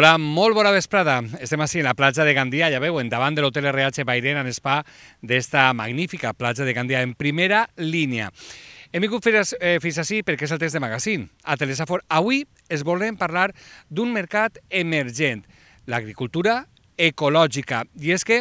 Hola, molt bona vesprada. Estem així en la platja de Gandia, ja veu, endavant de l'hotel RH Bairén, en spa d'esta magnífica platja de Gandia, en primera línia. Hem vingut fins, eh, fins així perquè és el test de magazín. A Telesafor avui es volen parlar d'un mercat emergent, l'agricultura ecològica. I és que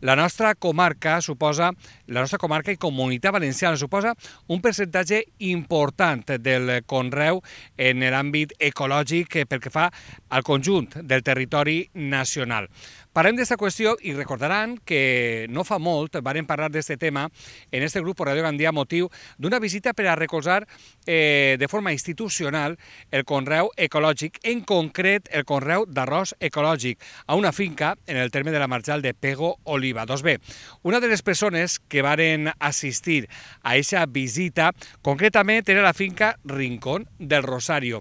la nostra comarca suposa la nostra comarca i comunitat valenciana suposa un percentatge important del conreu en l'àmbit ecològic pel que fa al conjunt del territori nacional. Parlem d'aquesta qüestió i recordaran que no fa molt varen parlar d'aquest tema en este grup Radio Gandia motiu d'una visita per a recolzar eh, de forma institucional el conreu ecològic, en concret el conreu d'arròs ecològic, a una finca en el terme de la marjal de Pego Oliva. Doncs bé, una de les persones que que varen assistir a aquesta visita, concretament era la finca Rincón del Rosario.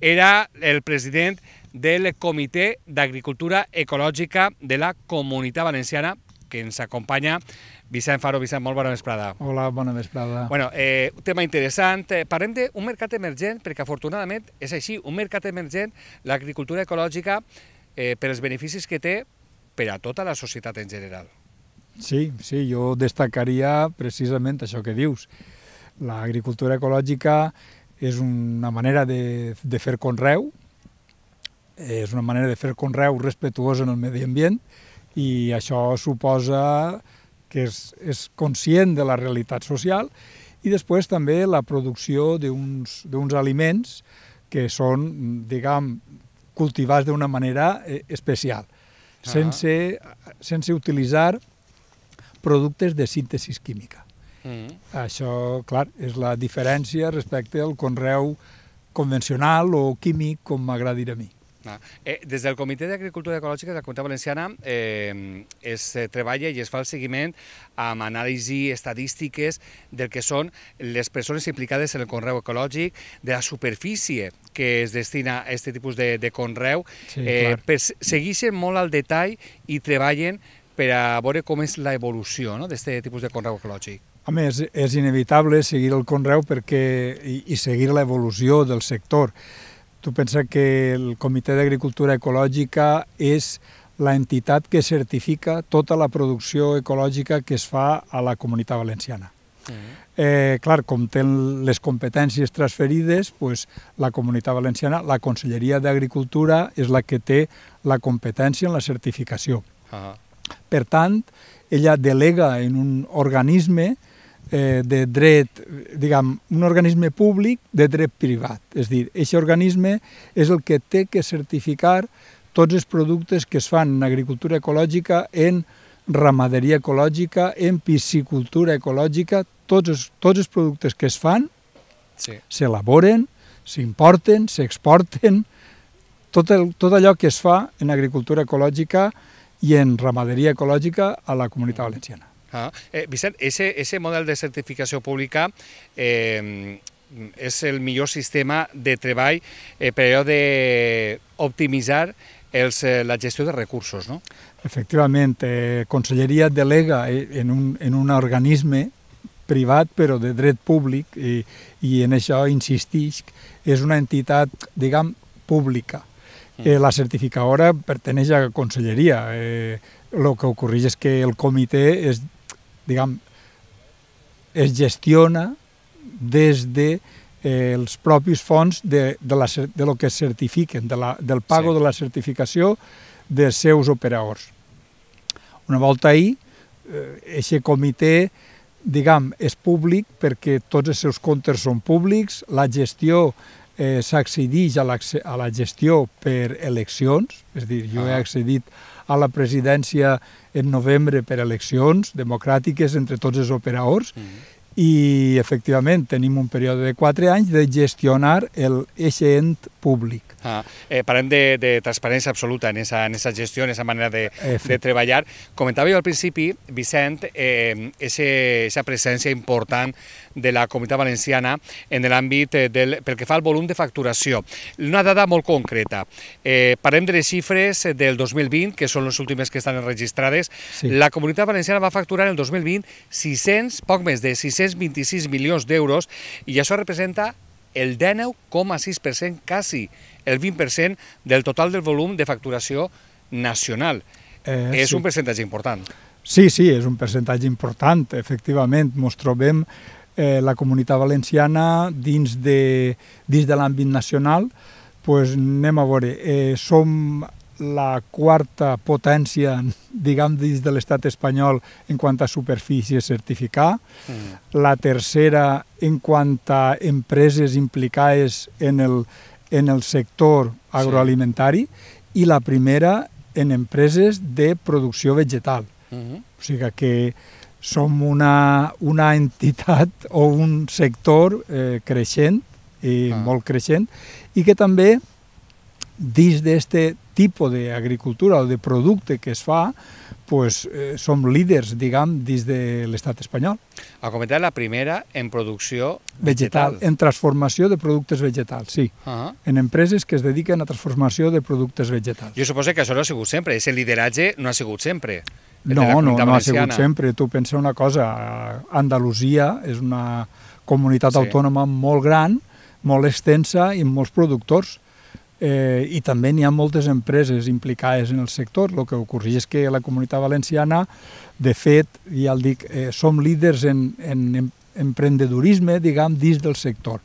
Era el president del Comitè d'Agricultura Ecològica de la Comunitat Valenciana, que ens acompanya Vicent Faro. Vicent, molt bona vesprada. Hola, bona vesprada. Bueno, eh, un tema interessant. Eh, parlem d'un mercat emergent, perquè afortunadament és així, un mercat emergent, l'agricultura ecològica, eh, per els beneficis que té per a tota la societat en general. Sí, sí, jo destacaria precisament això que dius. L'agricultura ecològica és una manera de, de fer conreu, eh, és una manera de fer conreu respectuós en el medi ambient i això suposa que és, és conscient de la realitat social i després també la producció d'uns aliments que són, diguem, cultivats d'una manera eh, especial, ah. sense, sense utilitzar productes de síntesi química. Mm. Això, clar, és la diferència respecte al conreu convencional o químic, com m'agrada dir a mi. Ah. Eh, des del Comitè d'Agricultura Ecològica de la Comunitat Valenciana eh, es treballa i es fa el seguiment amb anàlisi estadístiques del que són les persones implicades en el conreu ecològic, de la superfície que es destina a aquest tipus de, de conreu. Sí, eh, per, segueixen molt al detall i treballen per a veure com és l'evolució no? d'aquest tipus de conreu ecològic? A més, és inevitable seguir el conreu perquè, i, i seguir l'evolució del sector. Tu pensa que el Comitè d'Agricultura Ecològica és la entitat que certifica tota la producció ecològica que es fa a la comunitat valenciana. Mm. Eh, clar, com té les competències transferides, pues, la comunitat valenciana, la Conselleria d'Agricultura, és la que té la competència en la certificació. Uh ah. -huh. Per tant, ella delega en un organisme eh, de dret, diguem, un organisme públic de dret privat. És dir, aquest organisme és el que té que certificar tots els productes que es fan en agricultura ecològica, en ramaderia ecològica, en piscicultura ecològica, tots els, tots els productes que es fan sí. s'elaboren, s'importen, s'exporten, tot, el, tot allò que es fa en agricultura ecològica i en ramaderia ecològica a la comunitat valenciana. Ah, eh, Vicent, ese, ese model de certificació pública eh, és el millor sistema de treball eh, per allò d'optimitzar els, eh, la gestió de recursos, no? Efectivament, eh, Conselleria delega eh, en un, en un organisme privat però de dret públic i, i en això insistisc, és una entitat, diguem, pública Mm. Eh, la certificadora perteneix a Conselleria. Eh, que ocorreix és que el comitè es, diguem, es gestiona des de eh, els propis fons de, de, la, de lo que certifiquen, de la, del pago sí. de la certificació dels seus operadors. Una volta ahir, eh, comitè diguem, és públic perquè tots els seus comptes són públics, la gestió eh, s'accedeix a, a la gestió per eleccions, és a dir, jo ah. he accedit a la presidència en novembre per eleccions democràtiques entre tots els operadors mm i efectivament tenim un període de 4 anys de gestionar el ent públic. Ah, eh, parlem de, de transparència absoluta en esa, en esa gestió, en esa manera de, de treballar. Comentava jo al principi, Vicent, eh, ese, esa presència important de la comunitat valenciana en l'àmbit eh, del, pel que fa al volum de facturació. Una dada molt concreta. Eh, parlem de les xifres del 2020, que són les últimes que estan enregistrades. Sí. La comunitat valenciana va facturar en el 2020 600, poc més de 600 626 milions d'euros i això representa el 19,6%, quasi el 20% del total del volum de facturació nacional. Eh, és sí. un percentatge important. Sí, sí, és un percentatge important, efectivament. Ens trobem eh, la comunitat valenciana dins de, dins de l'àmbit nacional, pues, anem a veure, eh, som la quarta potència, diguem, dins de l'estat espanyol en quant a superfície certificar, mm. la tercera en quant a empreses implicades en el, en el sector agroalimentari sí. i la primera en empreses de producció vegetal. Mm -hmm. O sigui que som una, una entitat o un sector eh, creixent, i ah. molt creixent, i que també dins d'aquest tipus d'agricultura o de producte que es fa, pues, eh, som líders, diguem, dins de l'estat espanyol. Ha comentat la primera en producció vegetal. vegetal. En transformació de productes vegetals, sí. Uh -huh. En empreses que es dediquen a transformació de productes vegetals. Jo suposo que això no ha sigut sempre, aquest lideratge no ha sigut sempre. No, no, no ha sigut sempre. Tu pensa una cosa, Andalusia és una comunitat sí. autònoma molt gran, molt extensa i molts productors eh, i també n'hi ha moltes empreses implicades en el sector. El que ocorria és que la comunitat valenciana, de fet, ja el dic, eh, som líders en, en emprendedorisme, diguem, dins del sector.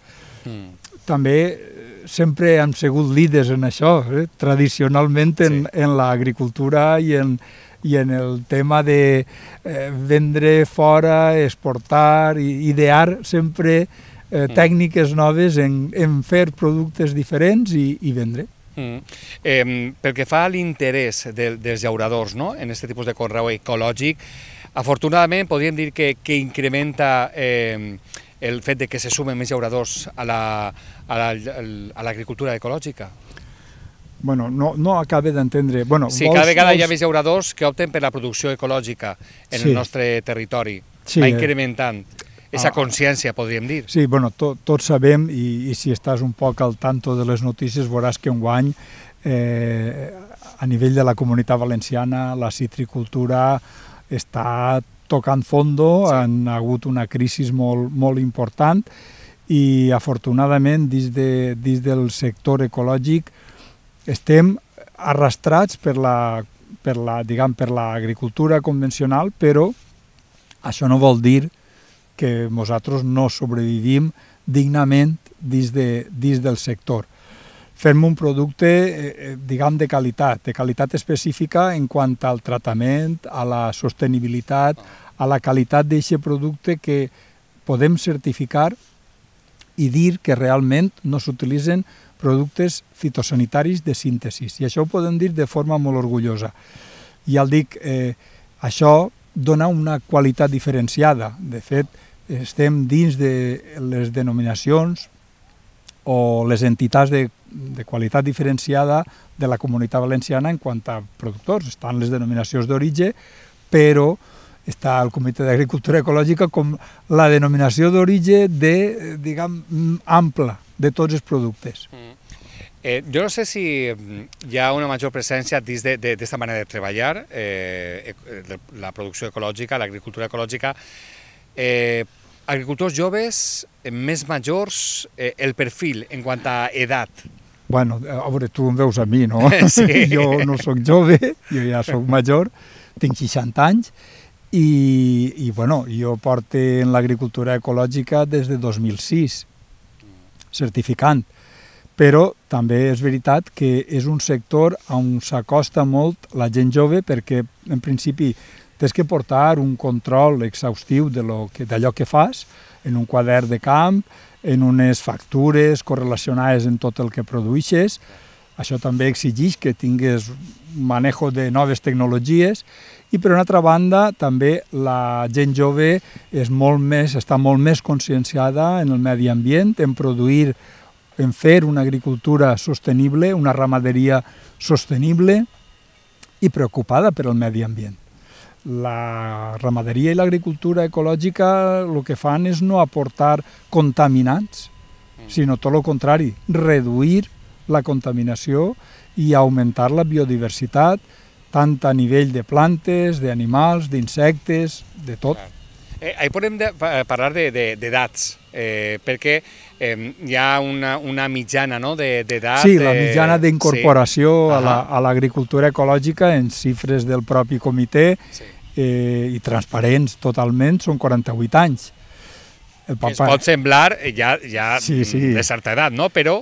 Mm. També eh, sempre hem sigut líders en això, eh? tradicionalment en, sí. en l'agricultura i en, i en el tema de eh, vendre fora, exportar, i idear sempre eh, mm. tècniques noves en, en fer productes diferents i, i vendre. Mm. Eh, pel que fa a l'interès de, dels llauradors no? en aquest tipus de conreu ecològic, afortunadament podríem dir que, que incrementa eh, el fet de que se sumen més llauradors a l'agricultura la, a la, a ecològica? Bueno, no, no acabe d'entendre... Bueno, sí, vols, cada vegada vols... hi ha més llauradors que opten per la producció ecològica en sí. el nostre territori. Sí, va eh. incrementant. Esa ah. consciència, podríem dir. Sí, bueno, to, tots sabem, i, i si estàs un poc al tanto de les notícies, veuràs que un guany eh, a nivell de la comunitat valenciana la citricultura està tocant fondo, sí. han hagut una crisi molt, molt important i afortunadament dins, de, dins del sector ecològic estem arrastrats per la, per la, diguem, per l'agricultura convencional, però això no vol dir que nosaltres no sobrevivim dignament dins, de, dins del sector. Fem un producte, eh, eh diguem, de qualitat, de qualitat específica en quant al tractament, a la sostenibilitat, a la qualitat d'aquest producte que podem certificar i dir que realment no s'utilitzen productes fitosanitaris de síntesis. I això ho podem dir de forma molt orgullosa. I el dic, eh, això dona una qualitat diferenciada. De fet, estem dins de les denominacions o les entitats de, de qualitat diferenciada de la comunitat valenciana en quant a productors. Estan les denominacions d'origen, però està el Comitè d'Agricultura Ecològica com la denominació d'origen de, diguem, ampla de tots els productes. Mm. Eh, jo no sé si mm, hi ha una major presència dins d'aquesta manera de treballar, eh, eh, la producció ecològica, l'agricultura ecològica, eh, agricultors joves, eh, més majors, eh, el perfil en quant a edat? Bueno, a eh, veure, tu em veus a mi, no? Sí. jo no sóc jove, jo ja sóc major, tinc 60 anys, i, i bueno, jo porto en l'agricultura ecològica des de 2006, certificant. Però també és veritat que és un sector on s'acosta molt la gent jove perquè, en principi, tens que portar un control exhaustiu d'allò que, que fas, en un quadern de camp, en unes factures correlacionades en tot el que produeixes. Això també exigeix que tingues manejo de noves tecnologies i per una altra banda també la gent jove és molt més, està molt més conscienciada en el medi ambient, en produir, en fer una agricultura sostenible, una ramaderia sostenible i preocupada per al medi ambient la ramaderia i l'agricultura ecològica el que fan és no aportar contaminants, mm. sinó tot el contrari, reduir la contaminació i augmentar la biodiversitat, tant a nivell de plantes, d'animals, d'insectes, de tot. Eh, ahí podem de, eh, parlar d'edats. De, de eh, perquè eh, hi ha una, una mitjana no, d'edat... De, sí, la mitjana d'incorporació sí. a l'agricultura la, ecològica en xifres del propi comitè sí. eh, i transparents totalment són 48 anys. El papa... Es pot semblar eh, ja, ja sí, mm, sí. de certa edat, no? però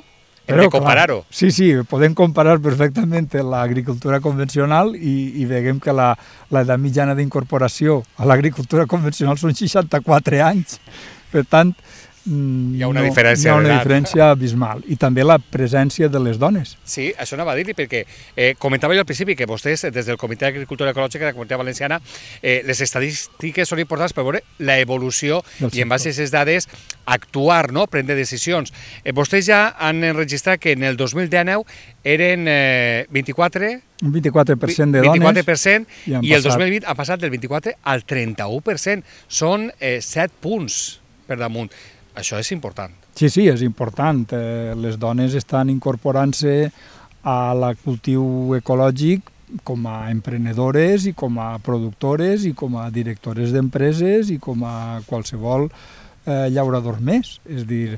hem Però, de comparar-ho. Sí, sí, podem comparar perfectament l'agricultura convencional i, i veiem que l'edat mitjana d'incorporació a l'agricultura convencional són 64 anys. Per tant, hi ha una no, diferència ha una diferència abismal i també la presència de les dones. Sí, això anava a dir-li perquè eh, comentava jo al principi que vostès eh, des del Comitè d'Agricultura Ecològica de la Comunitat Valenciana eh, les estadístiques són importants per veure la evolució i en base a aquestes dades actuar, no? prendre decisions. Eh, vostès ja han enregistrat que en el 2019 eren eh, 24 un 24% de dones. 24% i, i el 2020 ha passat del 24 al 31%. Són eh, 7 punts per damunt. Això és important. Sí, sí, és important. Eh, les dones estan incorporant-se a la cultiu ecològic com a emprenedores i com a productores i com a directores d'empreses i com a qualsevol eh, llaurador més. És dir,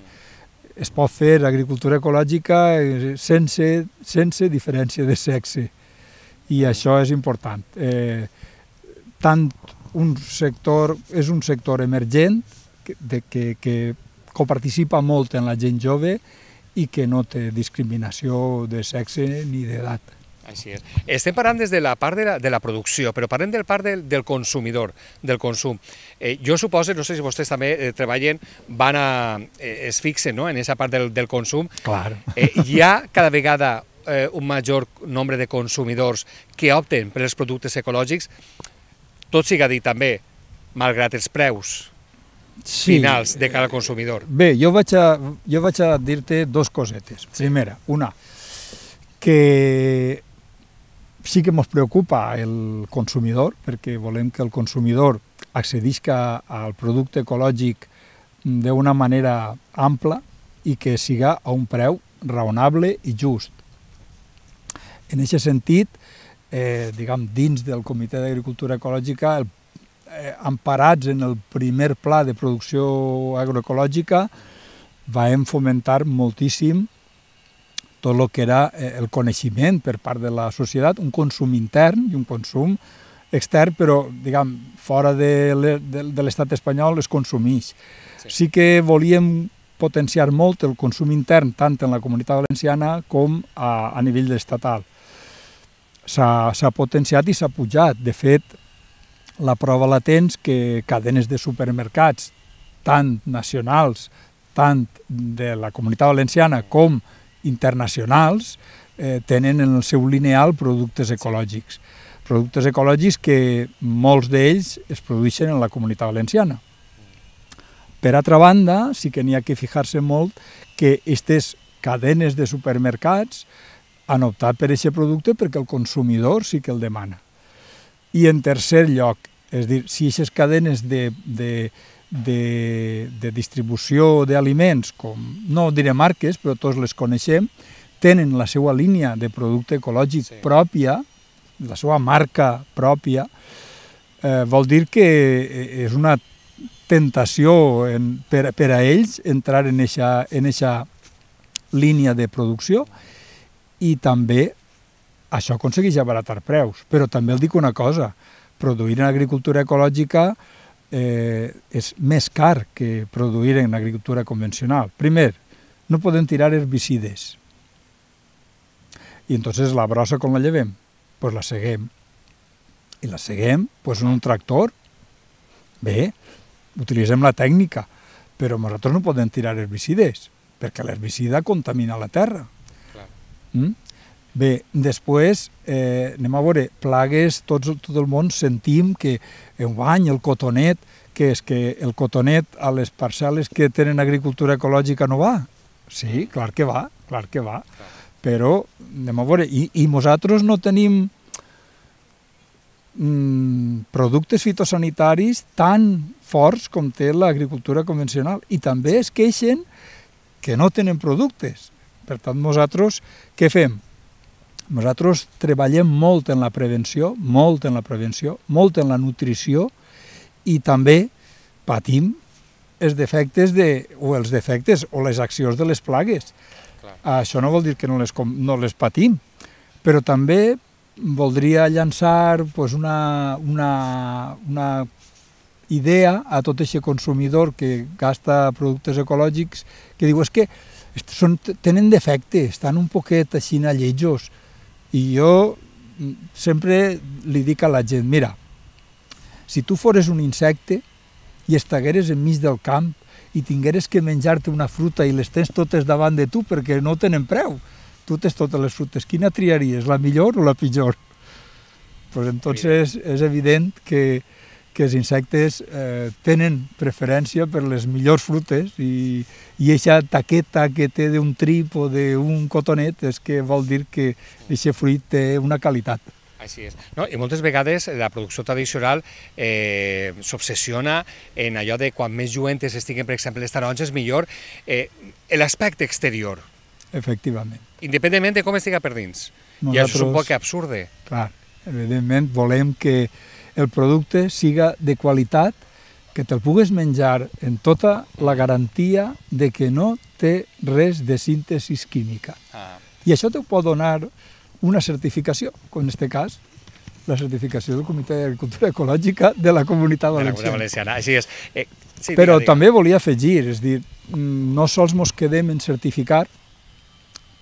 es pot fer agricultura ecològica eh, sense, sense diferència de sexe i això és important. Eh, tant un sector és un sector emergent de que, que coparticipa molt en la gent jove i que no té discriminació de sexe ni d'edat. Així és. Estem parlant des de la part de la, de la producció, però parlem del part del, del consumidor, del consum. Eh, jo suposo, no sé si vostès també eh, treballen, van a, eh, es fixen no? en aquesta part del, del consum. Clar. Eh, hi ha cada vegada eh, un major nombre de consumidors que opten per els productes ecològics, tot siga dit també, malgrat els preus, sí. finals de cada consumidor. Bé, jo vaig a, jo vaig a dir-te dos cosetes. Primera, una, que sí que ens preocupa el consumidor, perquè volem que el consumidor accedisca al producte ecològic d'una manera ampla i que siga a un preu raonable i just. En aquest sentit, eh, diguem, dins del Comitè d'Agricultura Ecològica, el emparats eh, en el primer pla de producció agroecològica, vam fomentar moltíssim tot el que era eh, el coneixement per part de la societat, un consum intern i un consum extern, però, diguem, fora de l'estat espanyol es consumeix. Sí. sí que volíem potenciar molt el consum intern, tant en la comunitat valenciana com a, a nivell estatal. S'ha potenciat i s'ha pujat. De fet, la prova la tens que cadenes de supermercats, tant nacionals, tant de la comunitat valenciana com internacionals, eh, tenen en el seu lineal productes ecològics. Productes ecològics que molts d'ells es produeixen en la comunitat valenciana. Per altra banda, sí que n'hi ha que fijar-se molt que aquestes cadenes de supermercats han optat per aquest producte perquè el consumidor sí que el demana. I en tercer lloc, és dir, si aquestes cadenes de, de, de, de distribució d'aliments, com no diré marques, però tots les coneixem, tenen la seva línia de producte ecològic sí. pròpia, la seva marca pròpia, eh, vol dir que eh, és una tentació en, per, per a ells entrar en eixa, en eixa línia de producció i també això aconsegueix abaratar preus, però també el dic una cosa, produir en agricultura ecològica eh, és més car que produir en agricultura convencional. Primer, no podem tirar herbicides. I entonces la brossa com la llevem? Pues la seguem. I la seguem pues, en un tractor. Bé, utilitzem la tècnica, però nosaltres no podem tirar herbicides, perquè l'herbicida contamina la terra. Clar. Mm? Bé, després, eh, anem a veure, plagues, tots, tot el món sentim que en bany, el cotonet, que és que el cotonet a les parcel·les que tenen agricultura ecològica no va. Sí, clar que va, clar que va. Però, anem a veure, i, i nosaltres no tenim mmm, productes fitosanitaris tan forts com té l'agricultura convencional. I també es queixen que no tenen productes. Per tant, nosaltres què fem? Nosaltres treballem molt en la prevenció, molt en la prevenció, molt en la nutrició i també patim els defectes de, o els defectes o les accions de les plagues. Clar. Això no vol dir que no les, no les patim, però també voldria llançar pues, una, una, una idea a tot aquest consumidor que gasta productes ecològics que diu és que són, tenen defectes, estan un poquet així lletjos, i jo mm, sempre li dic a la gent, mira, si tu fores un insecte i estagueres enmig del camp i tingueres que menjar-te una fruta i les tens totes davant de tu perquè no tenen preu, tu tens totes les frutes, quina triaries, la millor o la pitjor? Pues entonces és evident que, que els insectes eh, tenen preferència per les millors frutes i, i eixa taqueta que té d'un trip o d'un cotonet és que vol dir que aquest fruit té una qualitat. Així és. No? I moltes vegades la producció tradicional eh, s'obsessiona en allò de quan més lluentes estiguen, per exemple, les taronges, millor eh, l'aspecte exterior. Efectivament. Independentment de com estiga per dins. Nosaltres, I això és un poc absurde. Clar, evidentment volem que el producte siga de qualitat, que te'l pugues menjar en tota la garantia de que no té res de síntesi química. Ah. I això te pot donar una certificació, com en aquest cas, la certificació del Comitè d'Agricultura Ecològica de la Comunitat Valenciana. La Valenciana. Així és. Eh, sí, Però digue, digue. també volia afegir, és dir, mm, no sols ens quedem en certificar,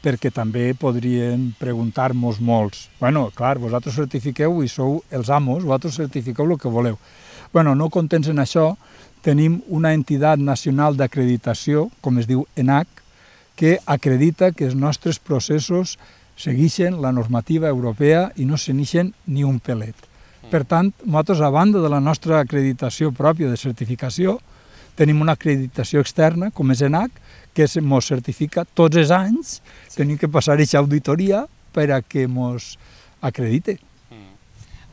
perquè també podrien preguntar-nos molts. Bueno, clar, vosaltres certifiqueu i sou els amos, vosaltres certifiqueu el que voleu. Bueno, no contents en això, tenim una entitat nacional d'acreditació, com es diu ENAC, que acredita que els nostres processos segueixen la normativa europea i no se n'eixen ni un pelet. Mm. Per tant, nosaltres, a banda de la nostra acreditació pròpia de certificació, tenim una acreditació externa, com és ENAC, que ens certifica tots els anys, tenim que passar aquesta auditoria per a que ens acredite.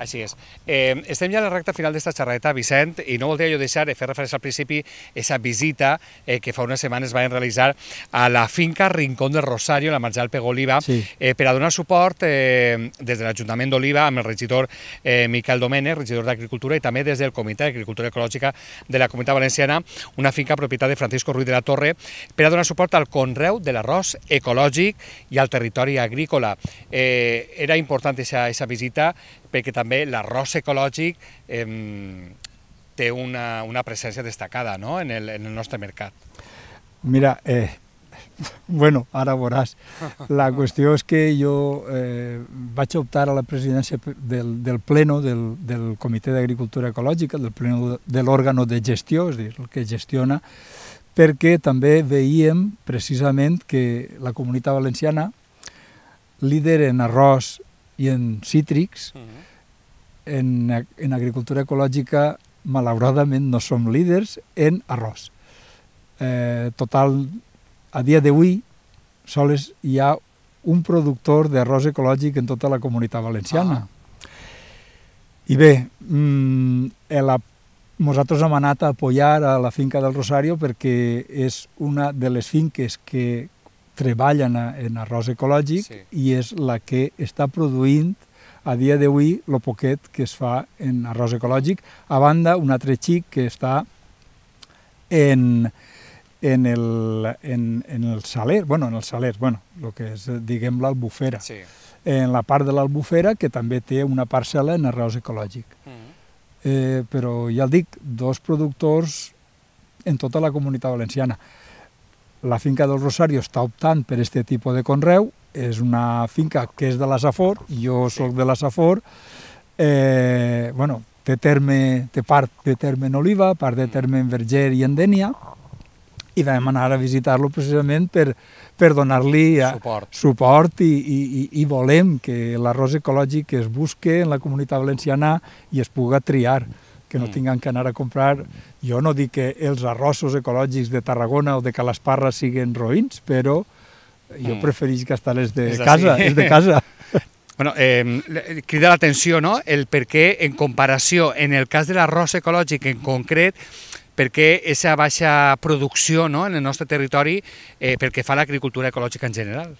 Així és. Eh, estem ja a la recta final d'esta xerrada, Vicent, i no voldria jo deixar de fer referència al principi aquesta visita eh, que fa unes setmanes van realitzar a la finca Rincón del Rosario, la Marjal Pegoliva, sí. eh, per a donar suport eh, des de l'Ajuntament d'Oliva amb el regidor eh, Miquel Domènech, regidor d'Agricultura, i també des del Comitè d'Agricultura Ecològica de la Comunitat Valenciana, una finca propietat de Francisco Ruiz de la Torre, per a donar suport al conreu de l'arròs ecològic i al territori agrícola. Eh, era important aquesta visita perquè també l'arròs ecològic eh, té una, una presència destacada no? en, el, en el nostre mercat. Mira, eh, bueno, ara veuràs. La qüestió és que jo eh, vaig optar a la presidència del, del pleno del, del Comitè d'Agricultura Ecològica, del pleno de l'òrgano de gestió, és dir, el que gestiona, perquè també veiem precisament que la comunitat valenciana líder en arròs i en cítrics. Uh mhm. -huh. en, en agricultura ecològica, malauradament, no som líders en arròs. Eh, total, a dia d'avui, sols hi ha un productor d'arròs ecològic en tota la comunitat valenciana. Ah. I bé, mm, la, nosaltres hem anat a apoyar a la finca del Rosario perquè és una de les finques que treballa en, en arròs ecològic sí. i és la que està produint a dia d'avui el poquet que es fa en arròs ecològic. A banda, un altre xic que està en, en, el, en, en el saler, bueno, en el saler, bueno, el que és, diguem, l'albufera. Sí. En la part de l'albufera, que també té una parcel·la en arròs ecològic. Mm. Eh, però ja el dic, dos productors en tota la comunitat valenciana. La finca del Rosario està optant per aquest tipus de conreu, és una finca que és de la Safor, jo sóc de la Safor, eh, bueno, té, terme, té part de terme en Oliva, part de mm. terme en Verger i en Dènia, i vam anar a visitar-lo precisament per, per donar-li eh, suport, suport i, i, i volem que l'arròs ecològic es busque en la comunitat valenciana i es puga triar que no mm. tinguin que anar a comprar. Jo no dic que els arrossos ecològics de Tarragona o de Calasparra siguin roïns, però jo preferís gastar els de casa, els de casa. Bueno, eh, crida l'atenció no? el per què, en comparació, en el cas de l'arròs ecològic en concret, per què aquesta baixa producció no? en el nostre territori eh, pel que fa a l'agricultura ecològica en general.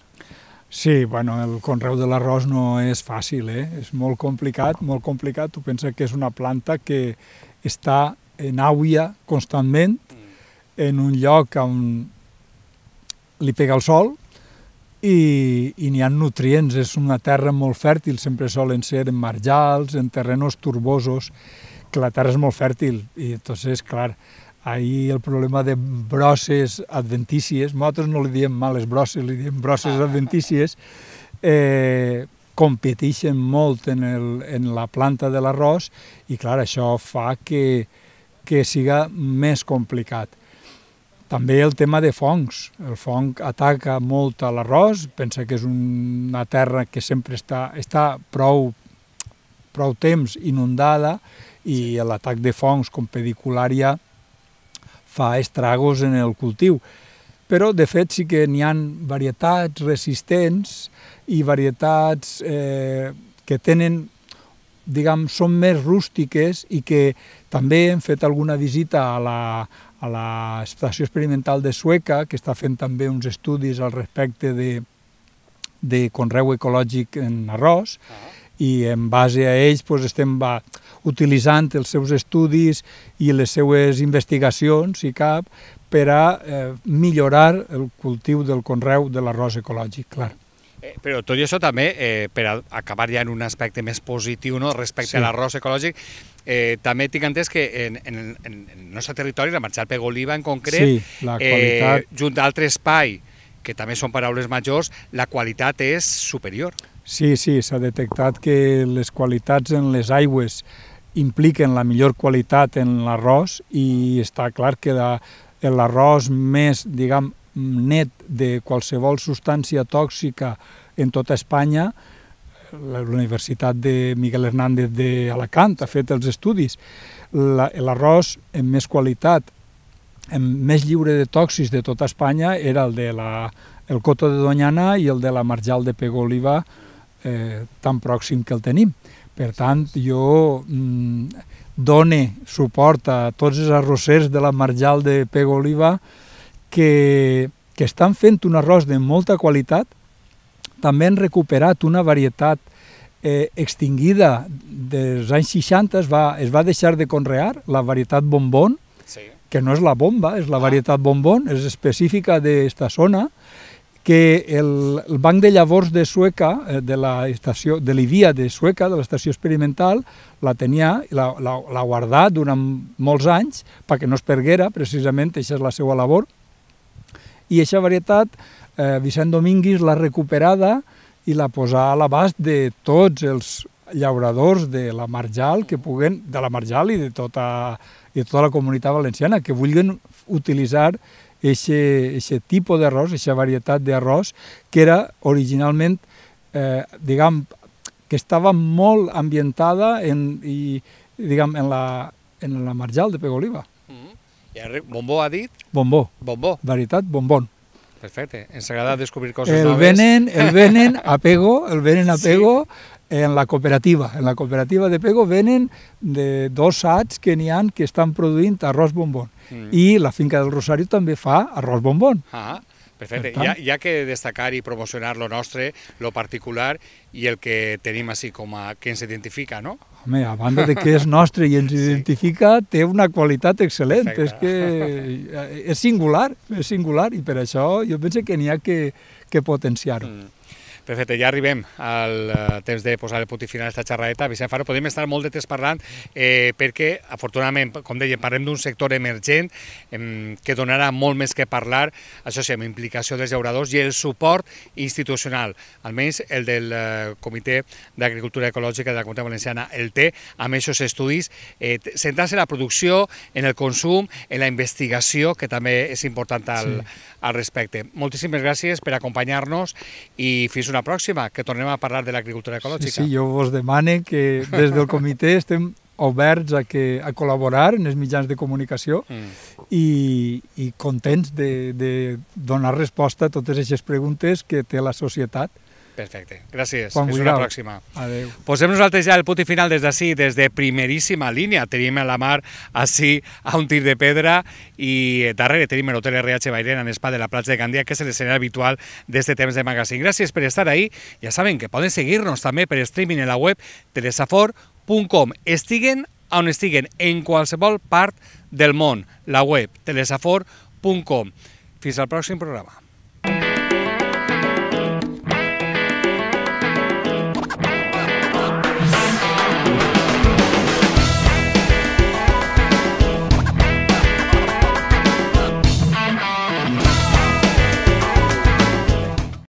Sí, bueno, el conreu de l'arròs no és fàcil, eh? és molt complicat, molt complicat. Tu pensa que és una planta que està en àuia constantment, mm. en un lloc on li pega el sol i, i n'hi ha nutrients, és una terra molt fèrtil, sempre solen ser en marjals, en terrenos turbosos, que la terra és molt fèrtil i, entonces, clar, Ahir el problema de brosses adventícies, nosaltres no li diem males brosses, li diem brosses ah. adventícies, eh, competeixen molt en, el, en la planta de l'arròs i, clar, això fa que, que siga més complicat. També el tema de fongs. El fong ataca molt a l'arròs, pensa que és una terra que sempre està, està prou, prou temps inundada i l'atac de fongs com pediculària fa estragos en el cultiu. Però, de fet, sí que n'hi han varietats resistents i varietats eh, que tenen diguem, són més rústiques i que també hem fet alguna visita a la, a l'Estació Experimental de Sueca, que està fent també uns estudis al respecte de, de conreu ecològic en arròs, uh ah. -huh i en base a ells doncs, estem va, utilitzant els seus estudis i les seues investigacions, si cap, per a eh, millorar el cultiu del conreu de l'arròs ecològic, clar. Eh, però tot i això també, eh, per acabar ja en un aspecte més positiu no, respecte sí. a l'arròs ecològic, eh, també tinc entès que en, en, en el nostre territori, la marxal Oliva en concret, sí, eh, qualitat... eh, junt a altre espai, que també són paraules majors, la qualitat és superior. Sí, sí, s'ha detectat que les qualitats en les aigües impliquen la millor qualitat en l'arròs i està clar que l'arròs més, diguem, net de qualsevol substància tòxica en tota Espanya, la Universitat de Miguel Hernández de Alacant ha fet els estudis. L'arròs la, amb més qualitat, amb més lliure de tòxics de tota Espanya, era el de la, el Coto de Doñana i el de la Marjal de Pego Oliva, eh, tan pròxim que el tenim. Per tant, jo mm, done suport a tots els arrossers de la marjal de Pego Oliva que, que estan fent un arròs de molta qualitat, també han recuperat una varietat eh, extinguida dels anys 60, es va, es va deixar de conrear, la varietat bombón, sí. que no és la bomba, és la ah. varietat bombón, és específica d'esta zona, que el, el banc de llavors de Sueca, eh, de la estació, de l'IDIA de Sueca, de l'estació experimental, la tenia, la, la, la guardà durant molts anys perquè no es perguera, precisament, això és la seva labor. I aquesta varietat, eh, Vicent Dominguis l'ha recuperada i la posà a l'abast de tots els llauradors de la Marjal, que puguen, de la Marjal i de tota, i de tota la comunitat valenciana, que vulguin utilitzar aquest ese tipo de arròs, aquesta varietat d'arròs, que era originalment, eh, diguem, que estava molt ambientada en, i, diguem, en, la, en la marjal de Pegoliva. Mm -hmm. I Enric, bombó ha dit? Bombó. Bombó. Varietat bombón. Perfecte, ens agrada descobrir coses el noves. Venen, el venen a pego, el venen a pego, sí en la cooperativa. En la cooperativa de Pego venen de dos sats que n'hi han que estan produint arròs bombón. Mm. I la finca del Rosario també fa arròs bombón. Ah, perfecte. Per tant, hi, ha, hi ha que destacar i promocionar lo nostre, lo particular i el que tenim així com a que ens identifica, no? Home, a banda de que és nostre i ens sí. identifica, té una qualitat excel·lent. És que eh, és singular, és singular i per això jo penso que n'hi ha que, que potenciar-ho. Mm. Perfecte, ja arribem al eh, temps de posar el punt i final a aquesta xerradeta. Vicent Faro, podem estar molt de temps parlant eh, perquè, afortunadament, com deia, parlem d'un sector emergent eh, que donarà molt més que parlar, això sí, amb implicació dels llauradors i el suport institucional, almenys el del eh, Comitè d'Agricultura Ecològica de la Comunitat Valenciana, el té, amb aquests estudis, eh, centrar-se en la producció, en el consum, en la investigació, que també és important al, sí. al respecte. Moltíssimes gràcies per acompanyar-nos i fins una pròxima, que tornem a parlar de l'agricultura ecològica. Sí, sí, jo vos demane que des del comitè estem oberts a, que, a col·laborar en els mitjans de comunicació mm. i, i contents de, de donar resposta a totes aquestes preguntes que té la societat Perfecte, gràcies. Quan Fins una pròxima. Adéu. Posem nosaltres ja el punt final des d'ací, des de primeríssima línia. Tenim la mar ací a un tir de pedra i darrere tenim l'hotel RH Bairena en Espa de la platja de Gandia, que és l'escenari habitual d'aquest temps de magazine. Gràcies per estar ahí. Ja saben que poden seguir-nos també per streaming a la web telesafor.com. Estiguen on estiguen, en qualsevol part del món. La web telesafor.com. Fins al pròxim programa.